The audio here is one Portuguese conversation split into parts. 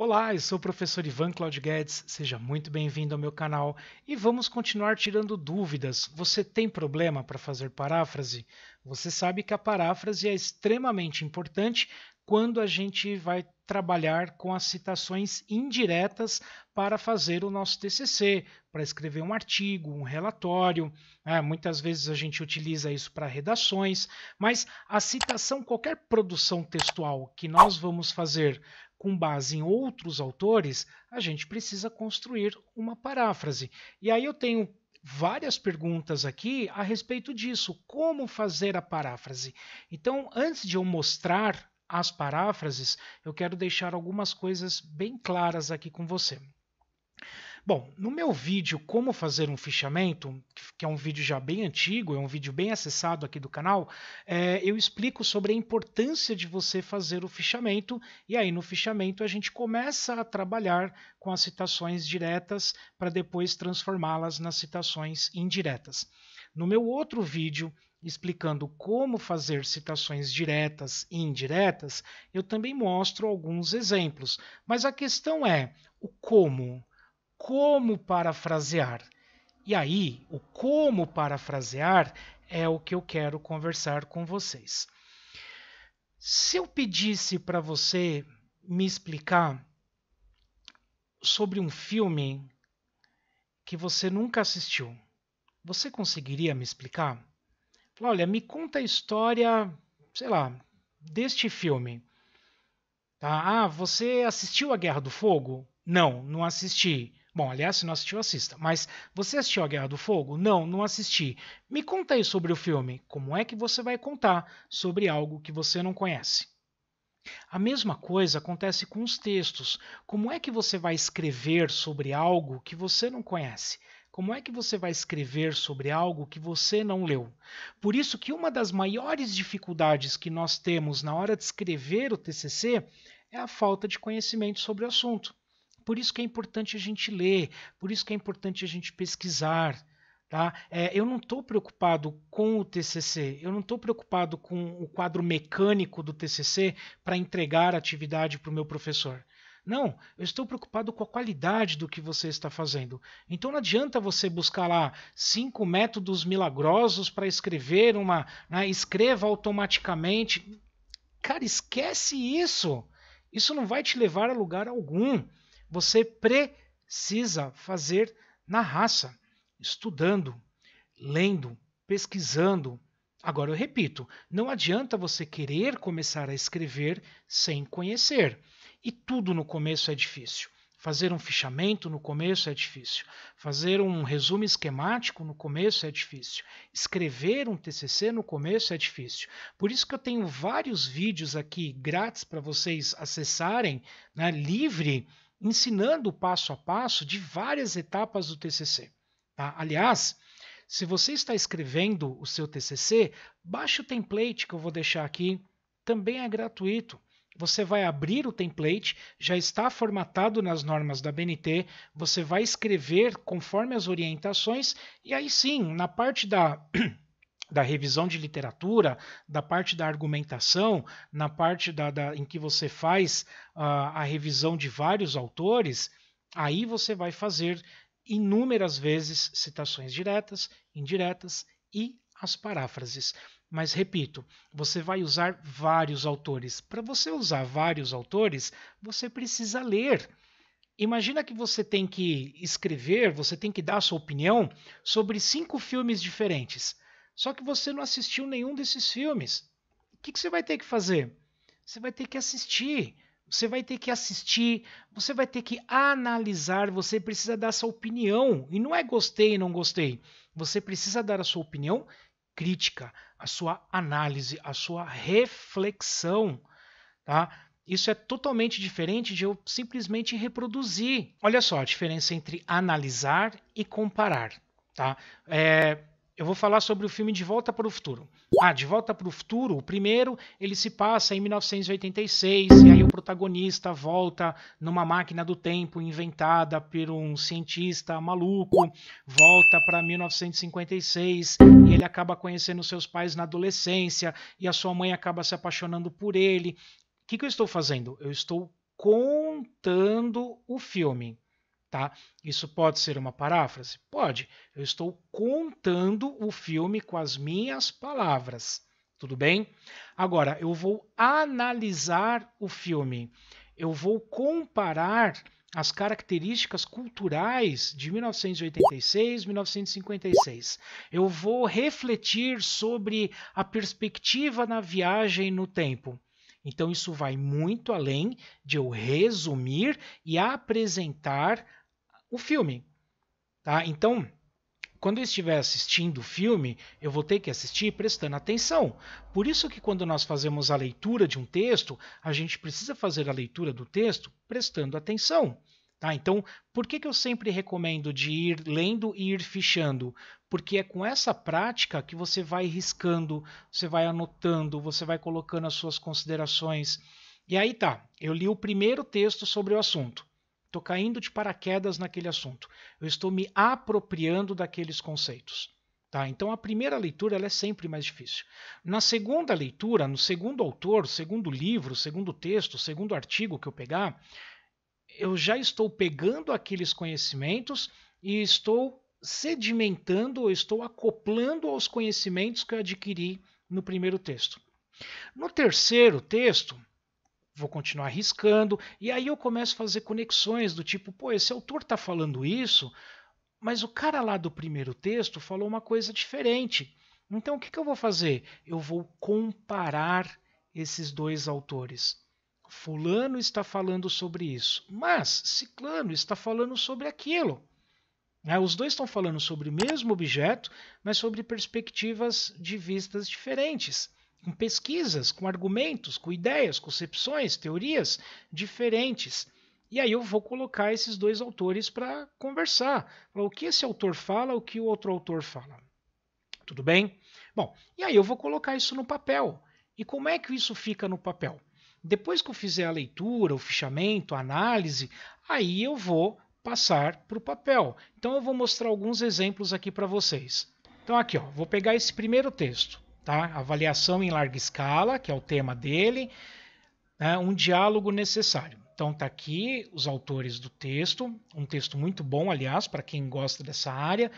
Olá, eu sou o professor Ivan Claudio Guedes, seja muito bem-vindo ao meu canal e vamos continuar tirando dúvidas. Você tem problema para fazer paráfrase? Você sabe que a paráfrase é extremamente importante quando a gente vai trabalhar com as citações indiretas para fazer o nosso TCC, para escrever um artigo, um relatório. É, muitas vezes a gente utiliza isso para redações, mas a citação, qualquer produção textual que nós vamos fazer com base em outros autores, a gente precisa construir uma paráfrase. E aí eu tenho várias perguntas aqui a respeito disso, como fazer a paráfrase. Então, antes de eu mostrar as paráfrases, eu quero deixar algumas coisas bem claras aqui com você. Bom, no meu vídeo Como Fazer um Fichamento, que é um vídeo já bem antigo, é um vídeo bem acessado aqui do canal, é, eu explico sobre a importância de você fazer o fichamento, e aí no fichamento a gente começa a trabalhar com as citações diretas para depois transformá-las nas citações indiretas. No meu outro vídeo, explicando como fazer citações diretas e indiretas, eu também mostro alguns exemplos. Mas a questão é o como como parafrasear. E aí, o como parafrasear é o que eu quero conversar com vocês. Se eu pedisse para você me explicar sobre um filme que você nunca assistiu, você conseguiria me explicar? Fala, olha, me conta a história, sei lá, deste filme. Tá? Ah, você assistiu A Guerra do Fogo? Não, não assisti. Bom, aliás, se não assistiu, assista. Mas você assistiu A Guerra do Fogo? Não, não assisti. Me conta aí sobre o filme. Como é que você vai contar sobre algo que você não conhece? A mesma coisa acontece com os textos. Como é que você vai escrever sobre algo que você não conhece? Como é que você vai escrever sobre algo que você não leu? Por isso que uma das maiores dificuldades que nós temos na hora de escrever o TCC é a falta de conhecimento sobre o assunto. Por isso que é importante a gente ler, por isso que é importante a gente pesquisar. Tá? É, eu não estou preocupado com o TCC, eu não estou preocupado com o quadro mecânico do TCC para entregar a atividade para o meu professor. Não, eu estou preocupado com a qualidade do que você está fazendo. Então não adianta você buscar lá cinco métodos milagrosos para escrever uma. Né, escreva automaticamente. Cara, esquece isso. Isso não vai te levar a lugar algum. Você precisa fazer na raça, estudando, lendo, pesquisando. Agora eu repito, não adianta você querer começar a escrever sem conhecer. E tudo no começo é difícil. Fazer um fichamento no começo é difícil. Fazer um resumo esquemático no começo é difícil. Escrever um TCC no começo é difícil. Por isso que eu tenho vários vídeos aqui grátis para vocês acessarem, né, livre ensinando passo a passo de várias etapas do TCC. Tá? Aliás, se você está escrevendo o seu TCC, baixe o template que eu vou deixar aqui, também é gratuito. Você vai abrir o template, já está formatado nas normas da BNT, você vai escrever conforme as orientações e aí sim, na parte da da revisão de literatura, da parte da argumentação, na parte da, da em que você faz uh, a revisão de vários autores, aí você vai fazer inúmeras vezes citações diretas, indiretas e as paráfrases. Mas repito, você vai usar vários autores. Para você usar vários autores, você precisa ler. Imagina que você tem que escrever, você tem que dar a sua opinião sobre cinco filmes diferentes. Só que você não assistiu nenhum desses filmes. O que, que você vai ter que fazer? Você vai ter que assistir. Você vai ter que assistir, você vai ter que analisar, você precisa dar sua opinião. E não é gostei, não gostei. Você precisa dar a sua opinião crítica, a sua análise, a sua reflexão. Tá? Isso é totalmente diferente de eu simplesmente reproduzir. Olha só a diferença entre analisar e comparar. Tá? É, eu vou falar sobre o filme De Volta para o Futuro. Ah, De Volta para o Futuro, o primeiro, ele se passa em 1986, e aí o protagonista volta numa máquina do tempo inventada por um cientista maluco, volta para 1956, e ele acaba conhecendo seus pais na adolescência, e a sua mãe acaba se apaixonando por ele. O que, que eu estou fazendo? Eu estou contando o filme. Tá? Isso pode ser uma paráfrase? Pode. Eu estou contando o filme com as minhas palavras. Tudo bem? Agora, eu vou analisar o filme. Eu vou comparar as características culturais de 1986, 1956. Eu vou refletir sobre a perspectiva na viagem no tempo. Então, isso vai muito além de eu resumir e apresentar o filme. Tá? Então, quando eu estiver assistindo o filme, eu vou ter que assistir prestando atenção. Por isso que quando nós fazemos a leitura de um texto, a gente precisa fazer a leitura do texto prestando atenção. Tá? Então, por que, que eu sempre recomendo de ir lendo e ir fichando? Porque é com essa prática que você vai riscando, você vai anotando, você vai colocando as suas considerações. E aí tá, eu li o primeiro texto sobre o assunto. Estou caindo de paraquedas naquele assunto. Eu estou me apropriando daqueles conceitos. Tá, então a primeira leitura ela é sempre mais difícil. Na segunda leitura, no segundo autor, segundo livro, segundo texto, segundo artigo que eu pegar, eu já estou pegando aqueles conhecimentos e estou sedimentando, estou acoplando aos conhecimentos que eu adquiri no primeiro texto. No terceiro texto, vou continuar arriscando, e aí eu começo a fazer conexões do tipo, pô, esse autor está falando isso, mas o cara lá do primeiro texto falou uma coisa diferente. Então o que, que eu vou fazer? Eu vou comparar esses dois autores. Fulano está falando sobre isso, mas Ciclano está falando sobre aquilo. É, os dois estão falando sobre o mesmo objeto, mas sobre perspectivas de vistas diferentes com pesquisas, com argumentos, com ideias, concepções, teorias diferentes. E aí eu vou colocar esses dois autores para conversar. o que esse autor fala, o que o outro autor fala. Tudo bem? Bom, e aí eu vou colocar isso no papel. E como é que isso fica no papel? Depois que eu fizer a leitura, o fichamento, a análise, aí eu vou passar para o papel. Então eu vou mostrar alguns exemplos aqui para vocês. Então aqui, ó, vou pegar esse primeiro texto. Tá? Avaliação em larga escala, que é o tema dele, né? um diálogo necessário. Então tá aqui os autores do texto, um texto muito bom, aliás, para quem gosta dessa área.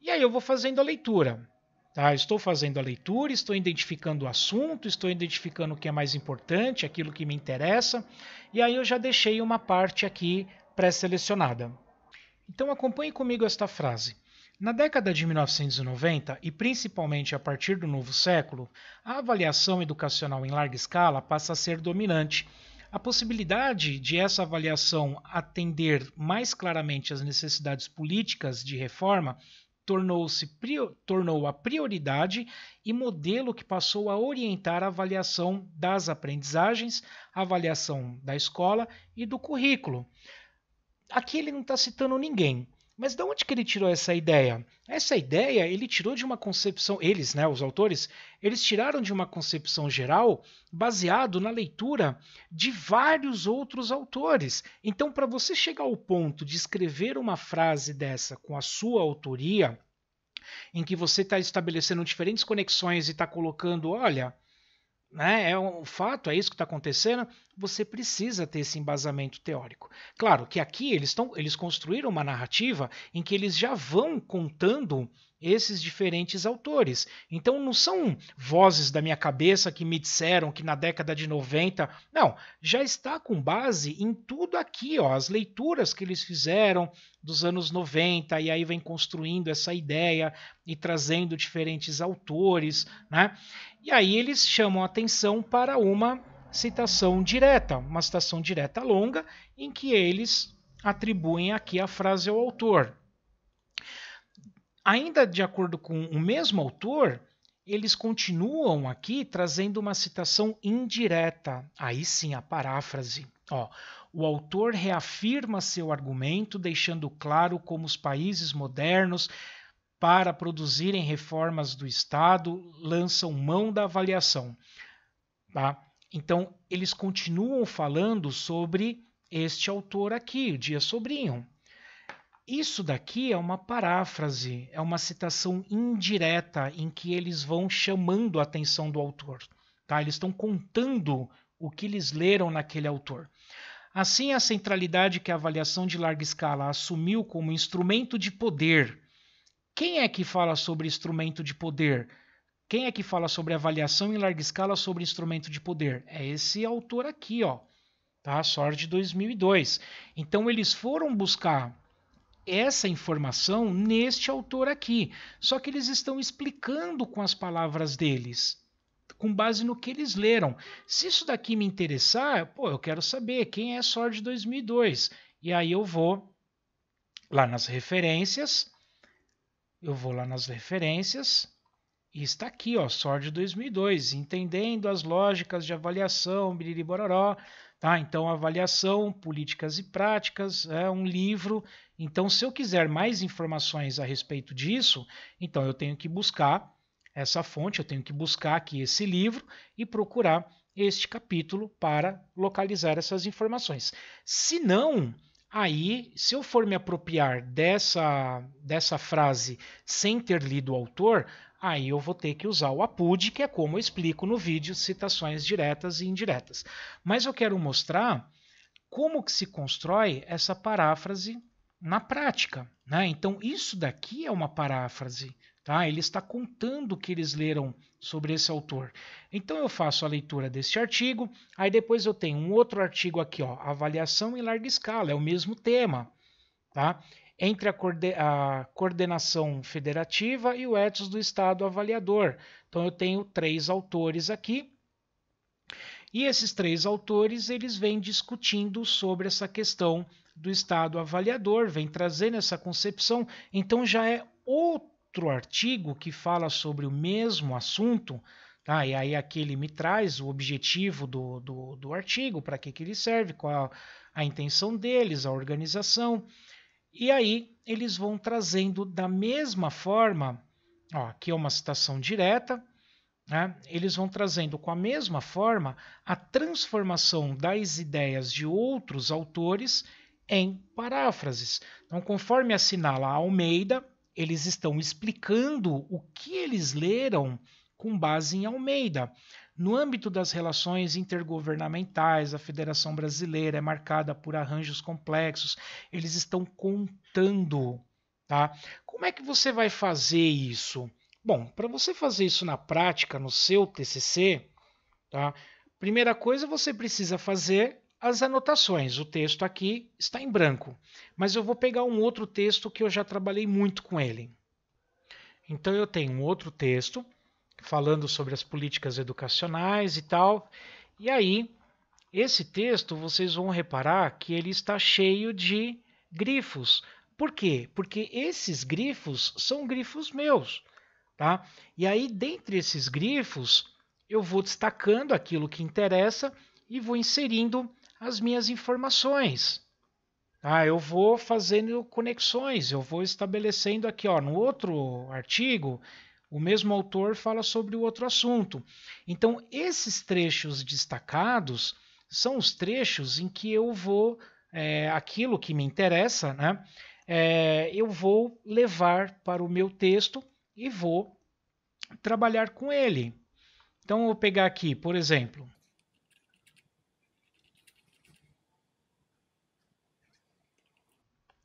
E aí eu vou fazendo a leitura. Tá? Estou fazendo a leitura, estou identificando o assunto, estou identificando o que é mais importante, aquilo que me interessa, e aí eu já deixei uma parte aqui pré-selecionada. Então acompanhe comigo esta frase. Na década de 1990 e principalmente a partir do novo século, a avaliação educacional em larga escala passa a ser dominante. A possibilidade de essa avaliação atender mais claramente às necessidades políticas de reforma tornou-se tornou a prioridade e modelo que passou a orientar a avaliação das aprendizagens, a avaliação da escola e do currículo. Aqui ele não está citando ninguém, mas de onde que ele tirou essa ideia? Essa ideia ele tirou de uma concepção, eles, né, os autores, eles tiraram de uma concepção geral baseado na leitura de vários outros autores. Então, para você chegar ao ponto de escrever uma frase dessa com a sua autoria, em que você está estabelecendo diferentes conexões e está colocando, olha, né, é um fato, é isso que está acontecendo, você precisa ter esse embasamento teórico. Claro que aqui eles, tão, eles construíram uma narrativa em que eles já vão contando esses diferentes autores. Então não são vozes da minha cabeça que me disseram que na década de 90, não, já está com base em tudo aqui, ó, as leituras que eles fizeram dos anos 90 e aí vem construindo essa ideia e trazendo diferentes autores, né? E aí eles chamam atenção para uma citação direta, uma citação direta longa em que eles atribuem aqui a frase ao autor. Ainda de acordo com o mesmo autor, eles continuam aqui trazendo uma citação indireta, aí sim a paráfrase. Ó, o autor reafirma seu argumento, deixando claro como os países modernos, para produzirem reformas do Estado, lançam mão da avaliação. Tá? Então, eles continuam falando sobre este autor aqui, o Dias Sobrinho. Isso daqui é uma paráfrase, é uma citação indireta em que eles vão chamando a atenção do autor. Tá? Eles estão contando o que eles leram naquele autor. Assim, a centralidade que a avaliação de larga escala assumiu como instrumento de poder. Quem é que fala sobre instrumento de poder? Quem é que fala sobre avaliação em larga escala sobre instrumento de poder? É esse autor aqui, ó, tá? Sorte 2002. Então eles foram buscar essa informação neste autor aqui. Só que eles estão explicando com as palavras deles, com base no que eles leram. Se isso daqui me interessar, pô, eu quero saber quem é Sword 2002. E aí eu vou lá nas referências, eu vou lá nas referências e está aqui, ó, Sword 2002, entendendo as lógicas de avaliação, Bororó. Tá? Então, avaliação, políticas e práticas, é um livro. Então, se eu quiser mais informações a respeito disso, então eu tenho que buscar essa fonte, eu tenho que buscar aqui esse livro e procurar este capítulo para localizar essas informações. Se não, aí, se eu for me apropriar dessa, dessa frase sem ter lido o autor, aí eu vou ter que usar o APUD, que é como eu explico no vídeo, citações diretas e indiretas. Mas eu quero mostrar como que se constrói essa paráfrase na prática. Né? Então, isso daqui é uma paráfrase. Tá? Ele está contando o que eles leram sobre esse autor. Então, eu faço a leitura deste artigo, aí depois eu tenho um outro artigo aqui, ó, avaliação em larga escala, é o mesmo tema. Tá? entre a, a coordenação federativa e o ethos do Estado avaliador. Então eu tenho três autores aqui. E esses três autores, eles vêm discutindo sobre essa questão do Estado avaliador, vem trazendo essa concepção. Então já é outro artigo que fala sobre o mesmo assunto, tá? E aí aqui ele me traz o objetivo do, do, do artigo, para que, que ele serve, qual a intenção deles, a organização. E aí eles vão trazendo da mesma forma, ó, aqui é uma citação direta, né? eles vão trazendo com a mesma forma a transformação das ideias de outros autores em paráfrases. Então, conforme assinala Almeida, eles estão explicando o que eles leram com base em Almeida. No âmbito das relações intergovernamentais, a Federação Brasileira é marcada por arranjos complexos, eles estão contando. Tá? Como é que você vai fazer isso? Bom, para você fazer isso na prática, no seu TCC, tá? primeira coisa você precisa fazer as anotações. O texto aqui está em branco, mas eu vou pegar um outro texto que eu já trabalhei muito com ele. Então eu tenho um outro texto falando sobre as políticas educacionais e tal. E aí, esse texto, vocês vão reparar que ele está cheio de grifos. Por quê? Porque esses grifos são grifos meus, tá? E aí, dentre esses grifos, eu vou destacando aquilo que interessa e vou inserindo as minhas informações. Ah, eu vou fazendo conexões, eu vou estabelecendo aqui, ó, no outro artigo o mesmo autor fala sobre o outro assunto. Então, esses trechos destacados são os trechos em que eu vou, é, aquilo que me interessa, né? É, eu vou levar para o meu texto e vou trabalhar com ele. Então, eu vou pegar aqui, por exemplo.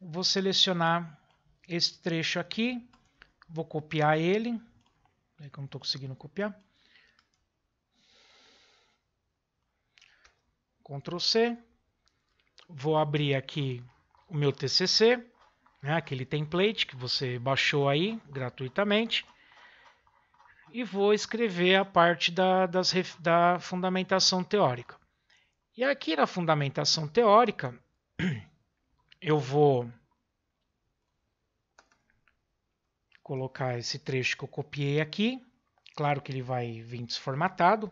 Vou selecionar esse trecho aqui Vou copiar ele. É que eu não estou conseguindo copiar. Ctrl C. Vou abrir aqui o meu TCC, né, aquele template que você baixou aí gratuitamente. E vou escrever a parte da, das, da fundamentação teórica. E aqui na fundamentação teórica, eu vou colocar esse trecho que eu copiei aqui. Claro que ele vai vir desformatado.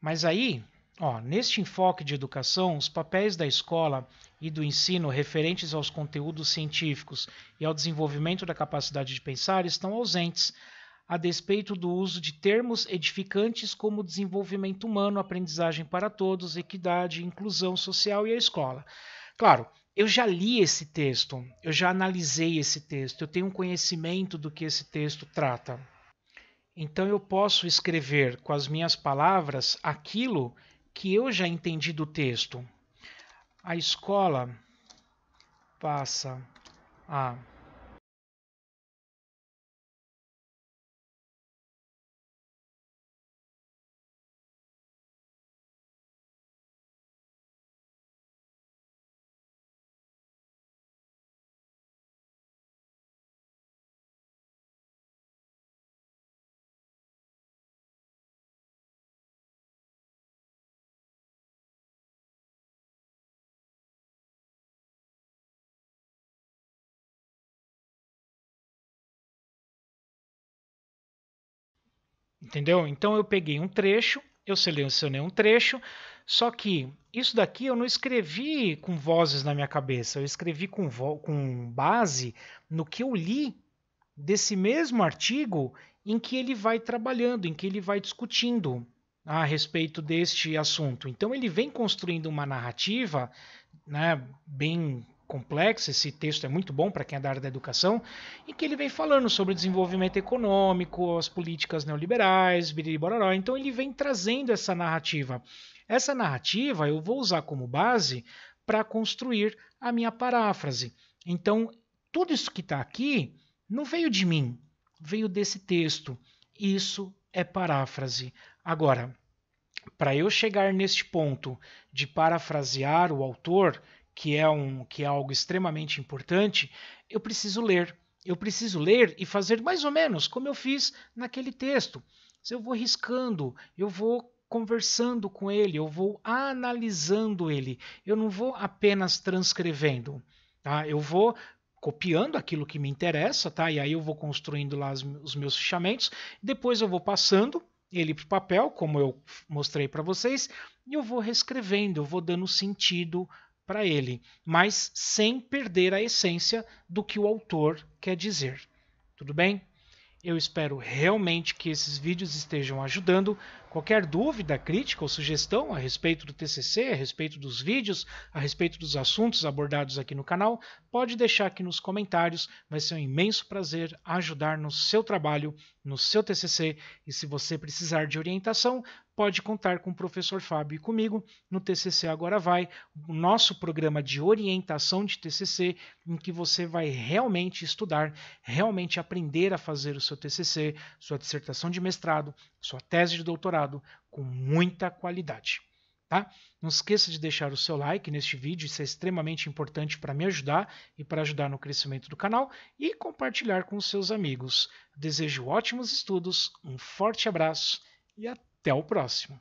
Mas aí, ó, neste enfoque de educação, os papéis da escola e do ensino referentes aos conteúdos científicos e ao desenvolvimento da capacidade de pensar estão ausentes, a despeito do uso de termos edificantes como desenvolvimento humano, aprendizagem para todos, equidade, inclusão social e a escola. Claro, eu já li esse texto, eu já analisei esse texto, eu tenho um conhecimento do que esse texto trata. Então eu posso escrever com as minhas palavras aquilo que eu já entendi do texto. A escola passa a Entendeu? Então eu peguei um trecho, eu selecionei um trecho, só que isso daqui eu não escrevi com vozes na minha cabeça, eu escrevi com, com base no que eu li desse mesmo artigo em que ele vai trabalhando, em que ele vai discutindo a respeito deste assunto. Então ele vem construindo uma narrativa né, bem complexa, esse texto é muito bom para quem é da área da educação, em que ele vem falando sobre desenvolvimento econômico, as políticas neoliberais, biribororó. Então ele vem trazendo essa narrativa. Essa narrativa eu vou usar como base para construir a minha paráfrase. Então, tudo isso que está aqui não veio de mim, veio desse texto. Isso é paráfrase. Agora, para eu chegar neste ponto de parafrasear o autor, que é, um, que é algo extremamente importante, eu preciso ler. Eu preciso ler e fazer mais ou menos como eu fiz naquele texto. Eu vou riscando, eu vou conversando com ele, eu vou analisando ele. Eu não vou apenas transcrevendo. Tá? Eu vou copiando aquilo que me interessa, tá? E aí eu vou construindo lá os meus fichamentos. Depois eu vou passando ele para o papel, como eu mostrei para vocês, e eu vou reescrevendo, eu vou dando sentido para ele, mas sem perder a essência do que o autor quer dizer. Tudo bem? Eu espero realmente que esses vídeos estejam ajudando. Qualquer dúvida, crítica ou sugestão a respeito do TCC, a respeito dos vídeos, a respeito dos assuntos abordados aqui no canal, pode deixar aqui nos comentários. Vai ser um imenso prazer ajudar no seu trabalho, no seu TCC. E se você precisar de orientação, pode contar com o professor Fábio e comigo no TCC Agora Vai, o nosso programa de orientação de TCC, em que você vai realmente estudar, realmente aprender a fazer o seu TCC, sua dissertação de mestrado, sua tese de doutorado com muita qualidade. Tá? Não esqueça de deixar o seu like neste vídeo, isso é extremamente importante para me ajudar e para ajudar no crescimento do canal e compartilhar com seus amigos. Desejo ótimos estudos, um forte abraço e até o próximo.